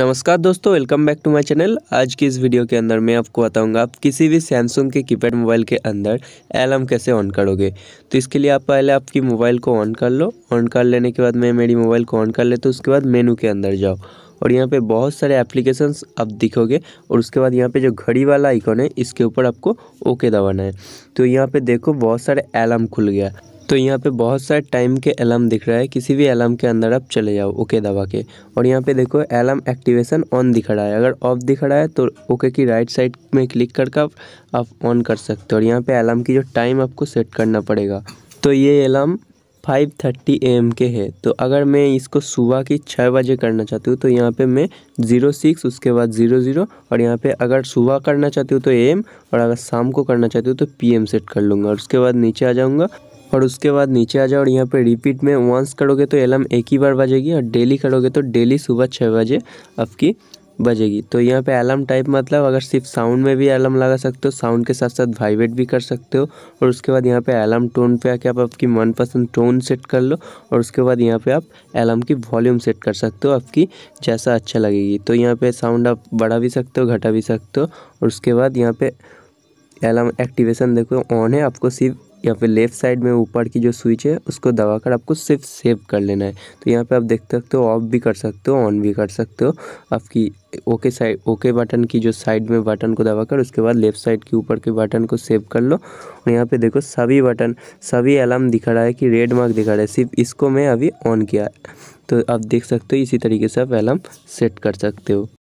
नमस्कार दोस्तों welcome back to my channel आज की इस वीडियो के अंदर मैं आपको बताऊंगा आप किसी भी सैमसंग के कीपैड मोबाइल के अंदर एलार्म कैसे ऑन करोगे तो इसके लिए आप पहले आपकी मोबाइल को ऑन कर लो ऑन कर लेने के बाद मैं मेरी मोबाइल को ऑन कर ले तो उसके बाद मेनू के अंदर जाओ और यहाँ पे बहुत सारे एप्लीकेशन आप दिखोगे और उसके बाद यहाँ पे जो घड़ी वाला आइकॉन है इसके ऊपर आपको ओके दबाना है तो यहाँ पे देखो बहुत सारे एलार्म खुल गया तो यहाँ पे बहुत सारे टाइम के अलार्म दिख रहा है किसी भी अलार्म के अंदर आप चले जाओ ओके दबा के और यहाँ पे देखो अलार्म एक्टिवेशन ऑन दिख रहा है अगर ऑफ दिख रहा है तो ओके की राइट साइड में क्लिक करके आप ऑन कर सकते हो और यहाँ पे अलार्म की जो टाइम आपको सेट करना पड़ेगा तो ये alarm five thirty A M के है तो अगर मैं इसको सुबह की छः बजे करना चाहती हूँ तो यहाँ पे मैं ज़ीरो सिक्स उसके बाद ज़ीरो ज़ीरो और यहाँ पे अगर सुबह करना चाहती हूँ तो ए एम और अगर शाम को करना चाहती हूँ तो पी एम सेट कर लूँगा और उसके बाद नीचे आ जाऊँगा और उसके बाद नीचे आ जाओ और यहाँ पे रिपीट में वंस करोगे तो एलार्म एक ही बार बजेगी और डेली करोगे तो डेली सुबह छः बजे आपकी बजेगी तो यहाँ पे अलार्म टाइप मतलब अगर सिर्फ साउंड में भी अलार्म लगा सकते हो साउंड के साथ साथ वाइब्रेट भी कर सकते हो और उसके बाद यहाँ पे अलार्म टोन पे आके आप आपकी मनपसंद टोन सेट कर लो और उसके बाद यहाँ पे आप अलार्म की वॉल्यूम सेट कर सकते हो आपकी जैसा अच्छा लगेगी तो यहाँ पे साउंड आप बढ़ा भी सकते हो घटा भी सकते हो और उसके बाद यहाँ पर अलार्म एक्टिवेशन देखो ऑन है आपको सिर्फ यहाँ पे लेफ्ट साइड में ऊपर की जो स्विच है उसको दबाकर आपको सिर्फ सेव कर लेना है तो यहाँ पे आप देख सकते हो ऑफ भी कर सकते हो ऑन भी कर सकते हो आपकी ओके साइड ओके बटन की जो साइड में बटन को दबाकर उसके बाद लेफ्ट साइड के ऊपर के बटन को सेव कर लो और यहाँ पे देखो सभी बटन सभी अलार्म दिखा रहा है कि रेड मार्क दिखा रहा है सिर्फ इसको मैं अभी ऑन किया तो आप देख सकते हो इसी तरीके से आप अलार्म सेट कर सकते हो